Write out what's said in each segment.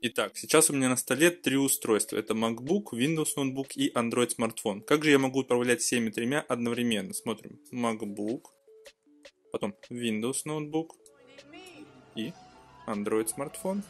Итак, сейчас у меня на столе три устройства. Это MacBook, Windows ноутбук и Android смартфон. Как же я могу управлять всеми тремя одновременно? Смотрим. MacBook, потом Windows ноутбук и Android смартфон.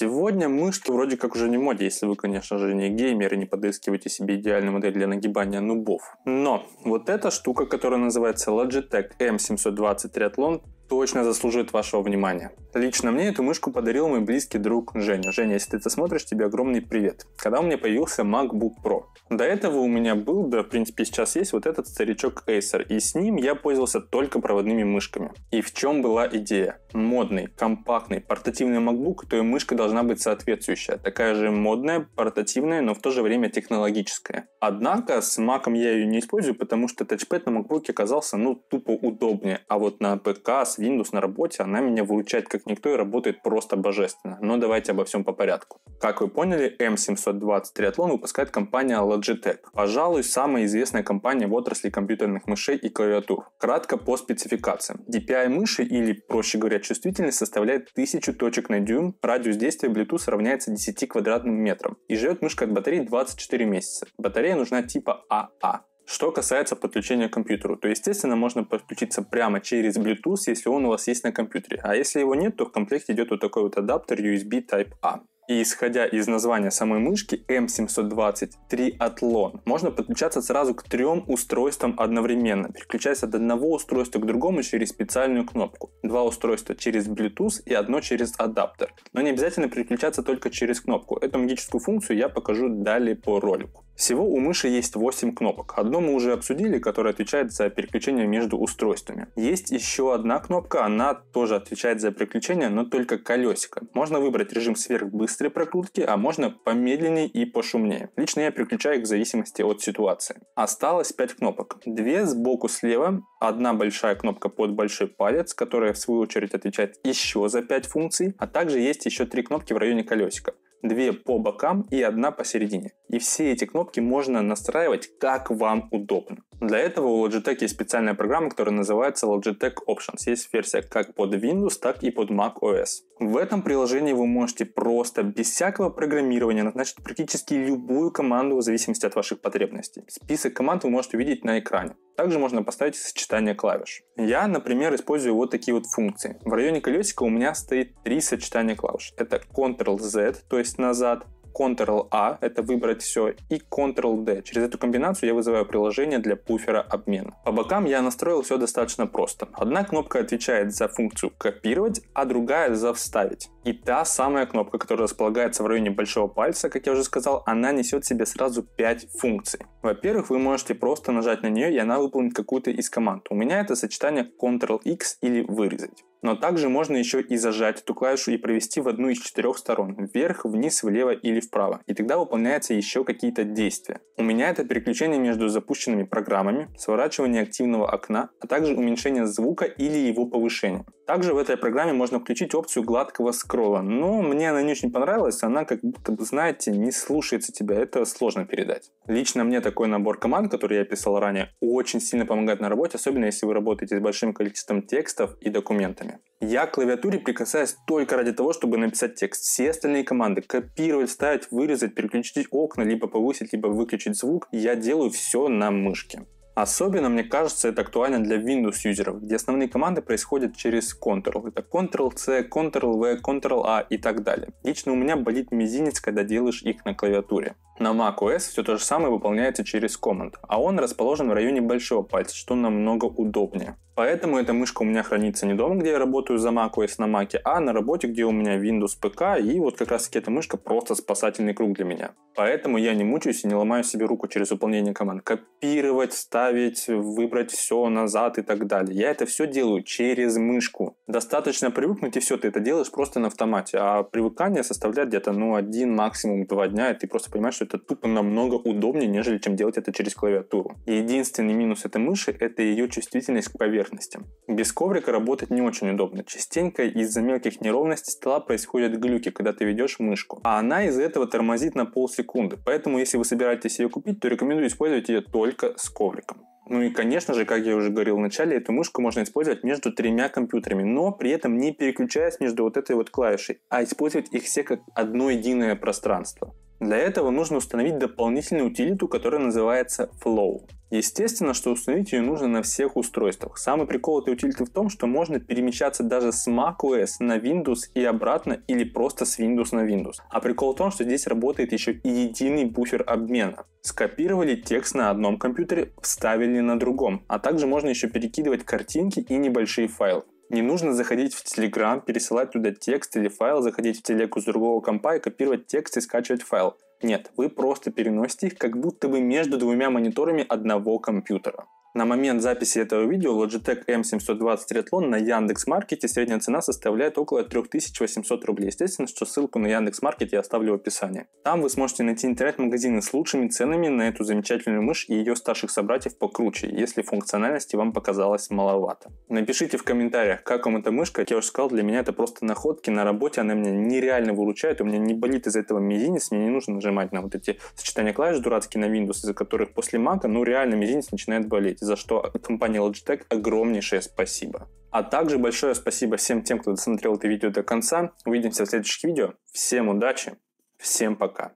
Сегодня мышки вроде как уже не моде, если вы, конечно же, не геймер и не подыскиваете себе идеальную модель для нагибания нубов. Но вот эта штука, которая называется Logitech M720 Triathlon, точно заслуживает вашего внимания. Лично мне эту мышку подарил мой близкий друг Женя. Женя, если ты это смотришь, тебе огромный привет. Когда у меня появился MacBook Pro. До этого у меня был, да, в принципе, сейчас есть вот этот старичок Acer, и с ним я пользовался только проводными мышками. И в чем была идея? Модный, компактный, портативный MacBook, то и мышка должна быть соответствующая. Такая же модная, портативная, но в то же время технологическая. Однако с Mac я ее не использую, потому что тачпэд на MacBook оказался, ну, тупо удобнее. А вот на ПК с сейчас Windows на работе, она меня выручает как никто и работает просто божественно. Но давайте обо всем по порядку. Как вы поняли, M720 Triathlon выпускает компания Logitech. Пожалуй, самая известная компания в отрасли компьютерных мышей и клавиатур. Кратко по спецификациям. DPI мыши или, проще говоря, чувствительность составляет 1000 точек на дюйм, радиус действия Bluetooth равняется 10 квадратным метрам и живет мышка от батареи 24 месяца. Батарея нужна типа АА. А. Что касается подключения к компьютеру, то, естественно, можно подключиться прямо через Bluetooth, если он у вас есть на компьютере. А если его нет, то в комплекте идет вот такой вот адаптер USB Type-A. И исходя из названия самой мышки M720 Triathlon, можно подключаться сразу к трем устройствам одновременно, переключаясь от одного устройства к другому через специальную кнопку. Два устройства через Bluetooth и одно через адаптер. Но не обязательно переключаться только через кнопку. Эту магическую функцию я покажу далее по ролику. Всего у мыши есть 8 кнопок. Одну мы уже обсудили, которая отвечает за переключение между устройствами. Есть еще одна кнопка, она тоже отвечает за переключение, но только колесико. Можно выбрать режим сверхбыстрой прокрутки, а можно помедленнее и пошумнее. Лично я переключаю их в зависимости от ситуации. Осталось 5 кнопок. Две сбоку слева, одна большая кнопка под большой палец, которая в свою очередь отвечает еще за 5 функций, а также есть еще 3 кнопки в районе колесика две по бокам и одна посередине. И все эти кнопки можно настраивать как вам удобно. Для этого у Logitech есть специальная программа, которая называется Logitech Options. Есть версия как под Windows, так и под Mac OS. В этом приложении вы можете просто без всякого программирования назначить практически любую команду в зависимости от ваших потребностей. Список команд вы можете увидеть на экране. Также можно поставить сочетание клавиш. Я, например, использую вот такие вот функции. В районе колесика у меня стоит три сочетания клавиш. Это Ctrl-Z, то есть назад, Ctrl-A — это выбрать все, и Ctrl-D. Через эту комбинацию я вызываю приложение для пуфера обмена. По бокам я настроил все достаточно просто. Одна кнопка отвечает за функцию «копировать», а другая — за «вставить». И та самая кнопка, которая располагается в районе большого пальца, как я уже сказал, она несет в себе сразу 5 функций. Во-первых, вы можете просто нажать на нее, и она выполнит какую-то из команд. У меня это сочетание Ctrl-X или вырезать. Но также можно еще и зажать эту клавишу и провести в одну из четырех сторон, вверх, вниз, влево или вправо. И тогда выполняются еще какие-то действия. У меня это переключение между запущенными программами, сворачивание активного окна, а также уменьшение звука или его повышение. Также в этой программе можно включить опцию гладкого скролла, но ну, мне она не очень понравилась, она как будто бы, знаете, не слушается тебя, это сложно передать. Лично мне так такой набор команд, который я писал ранее, очень сильно помогает на работе, особенно если вы работаете с большим количеством текстов и документами. Я к клавиатуре прикасаюсь только ради того, чтобы написать текст. Все остальные команды копировать, ставить, вырезать, переключить окна, либо повысить, либо выключить звук, я делаю все на мышке. Особенно, мне кажется, это актуально для Windows-юзеров, где основные команды происходят через Ctrl. Это Ctrl-C, Ctrl-V, Ctrl-A и так далее. Лично у меня болит мизинец, когда делаешь их на клавиатуре. На macOS все то же самое выполняется через Command, а он расположен в районе большого пальца, что намного удобнее. Поэтому эта мышка у меня хранится не дома, где я работаю за macOS на Mac, а на работе, где у меня Windows ПК, и вот как раз таки эта мышка просто спасательный круг для меня. Поэтому я не мучаюсь и не ломаю себе руку через выполнение команд. Копировать, ставить, выбрать все назад и так далее. Я это все делаю через мышку. Достаточно привыкнуть и все, ты это делаешь просто на автомате. А привыкание составляет где-то ну один, максимум два дня, и ты просто понимаешь, что это тупо намного удобнее, нежели чем делать это через клавиатуру. Единственный минус этой мыши — это ее чувствительность к поверхностям. Без коврика работать не очень удобно. Частенько из-за мелких неровностей стола происходят глюки, когда ты ведешь мышку. А она из-за этого тормозит на полсекунды. Поэтому, если вы собираетесь ее купить, то рекомендую использовать ее только с ковриком. Ну и, конечно же, как я уже говорил в начале, эту мышку можно использовать между тремя компьютерами, но при этом не переключаясь между вот этой вот клавишей, а использовать их все как одно единое пространство. Для этого нужно установить дополнительную утилиту, которая называется Flow. Естественно, что установить ее нужно на всех устройствах. Самый прикол этой утилиты в том, что можно перемещаться даже с macOS на Windows и обратно, или просто с Windows на Windows. А прикол в том, что здесь работает еще и единый буфер обмена. Скопировали текст на одном компьютере, вставили на другом. А также можно еще перекидывать картинки и небольшие файлы. Не нужно заходить в Telegram, пересылать туда текст или файл, заходить в телеку с другого компа и копировать текст и скачивать файл. Нет, вы просто переносите их как будто бы между двумя мониторами одного компьютера. На момент записи этого видео Logitech M720 Triathlon на Яндекс.Маркете средняя цена составляет около 3800 рублей. Естественно, что ссылку на Яндекс.Маркет я оставлю в описании. Там вы сможете найти интернет-магазины с лучшими ценами на эту замечательную мышь и ее старших собратьев покруче, если функциональности вам показалось маловато. Напишите в комментариях, как вам эта мышка. Как я уже сказал, для меня это просто находки. На работе она меня нереально выручает. У меня не болит из за этого мизинец. Мне не нужно нажимать на вот эти сочетания клавиш дурацкие на Windows, из-за которых после Mac, ну реально мизинец начинает болеть за что компания Logitech огромнейшее спасибо. А также большое спасибо всем тем, кто досмотрел это видео до конца. Увидимся в следующих видео. Всем удачи, всем пока.